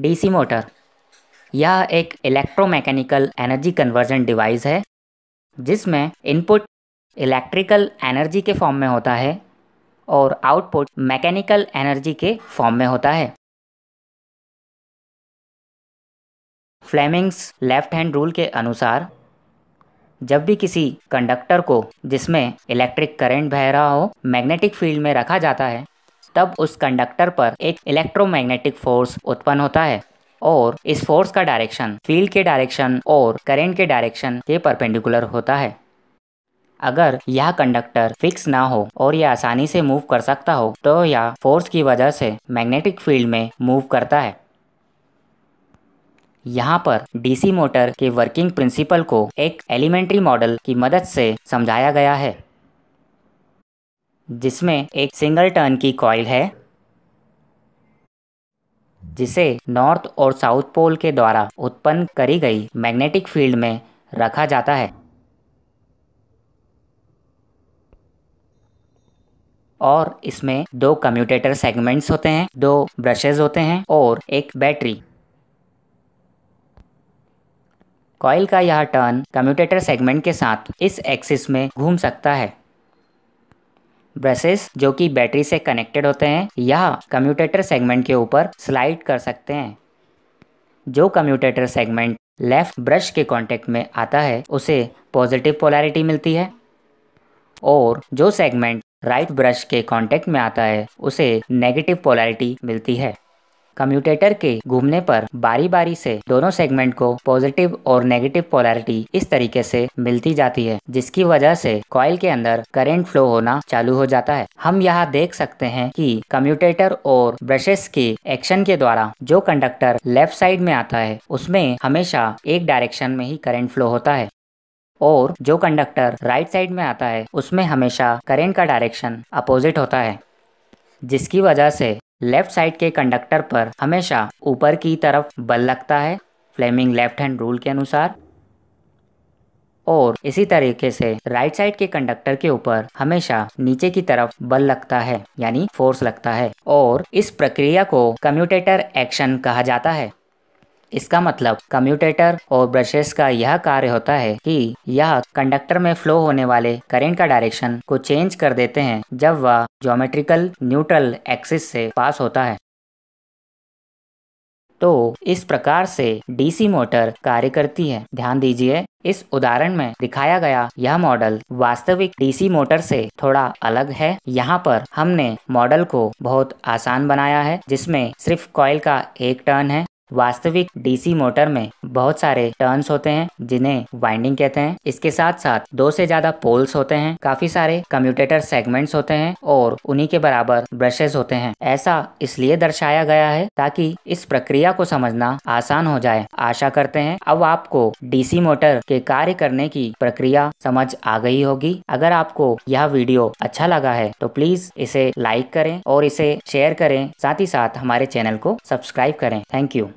DC motor यह एक electromechanical energy conversion device है जिसमें इनपुट इलेक्ट्रिकल एनर्जी के फॉर्म में होता है और आउटपुट मैकेनिकल एनर्जी के फॉर्म में होता है फ्लेमिंग्स लेफ्ट हैंड रूल के अनुसार जब भी किसी कंडक्टर को जिसमें इलेक्ट्रिक करंट बह रहा हो मैग्नेटिक फील्ड में रखा जाता है तब उस कंडक्टर पर एक इलेक्ट्रोमैग्नेटिक फोर्स उत्पन्न होता है और इस फोर्स का डायरेक्शन फील्ड के डायरेक्शन और करेंट के डायरेक्शन के परपेंडिकुलर होता है अगर यह कंडक्टर फिक्स ना हो और यह आसानी से मूव कर सकता हो तो यह फोर्स की वजह से मैग्नेटिक फील्ड में मूव करता है यहाँ पर डीसी मोटर के वर्किंग प्रिंसिपल को एक एलिमेंट्री मॉडल की मदद से समझाया गया है जिसमें एक सिंगल टर्न की कॉइल है जिसे नॉर्थ और साउथ पोल के द्वारा उत्पन्न करी गई मैग्नेटिक फील्ड में रखा जाता है और इसमें दो कम्यूटेटर सेगमेंट्स होते हैं दो ब्रशेज होते हैं और एक बैटरी कॉयल का यह टर्न कम्यूटेटर सेगमेंट के साथ इस एक्सिस में घूम सकता है ब्रशेस जो कि बैटरी से कनेक्टेड होते हैं यह कम्यूटेटर सेगमेंट के ऊपर स्लाइड कर सकते हैं जो कम्यूटेटर सेगमेंट लेफ्ट ब्रश के कांटेक्ट में आता है उसे पॉजिटिव पोलैरिटी मिलती है और जो सेगमेंट राइट ब्रश के कांटेक्ट में आता है उसे नेगेटिव पोलैरिटी मिलती है कम्यूटेटर के घूमने पर बारी बारी से दोनों सेगमेंट को पॉजिटिव और नेगेटिव पोलैरिटी इस तरीके से मिलती जाती है जिसकी वजह से कॉयल के अंदर करेंट फ्लो होना चालू हो जाता है हम यहाँ देख सकते हैं कि कम्यूटेटर और ब्रशेस के एक्शन के द्वारा जो कंडक्टर लेफ्ट साइड में आता है उसमें हमेशा एक डायरेक्शन में ही करेंट फ्लो होता है और जो कंडक्टर राइट साइड में आता है उसमें हमेशा करेंट का डायरेक्शन अपोजिट होता है जिसकी वजह से लेफ्ट साइड के कंडक्टर पर हमेशा ऊपर की तरफ बल लगता है फ्लेमिंग लेफ्ट हैंड रूल के अनुसार और इसी तरीके से राइट साइड के कंडक्टर के ऊपर हमेशा नीचे की तरफ बल लगता है यानी फोर्स लगता है और इस प्रक्रिया को कम्यूटेटर एक्शन कहा जाता है इसका मतलब कम्यूटेटर और ब्रशेस का यह कार्य होता है कि यह कंडक्टर में फ्लो होने वाले करेंट का डायरेक्शन को चेंज कर देते हैं जब वह ज्योमेट्रिकल न्यूट्रल एक्सिस से पास होता है तो इस प्रकार से डीसी मोटर कार्य करती है ध्यान दीजिए इस उदाहरण में दिखाया गया यह मॉडल वास्तविक डीसी मोटर से थोड़ा अलग है यहाँ पर हमने मॉडल को बहुत आसान बनाया है जिसमें सिर्फ कॉयल का एक टर्न है वास्तविक डीसी मोटर में बहुत सारे टर्न्स होते हैं जिन्हें वाइंडिंग कहते हैं इसके साथ साथ दो से ज्यादा पोल्स होते हैं काफी सारे कम्यूटेटर सेगमेंट्स होते हैं और उन्हीं के बराबर ब्रशेस होते हैं ऐसा इसलिए दर्शाया गया है ताकि इस प्रक्रिया को समझना आसान हो जाए आशा करते हैं अब आपको डीसी मोटर के कार्य करने की प्रक्रिया समझ आ गई होगी अगर आपको यह वीडियो अच्छा लगा है तो प्लीज इसे लाइक करें और इसे शेयर करें साथ ही साथ हमारे चैनल को सब्सक्राइब करें थैंक यू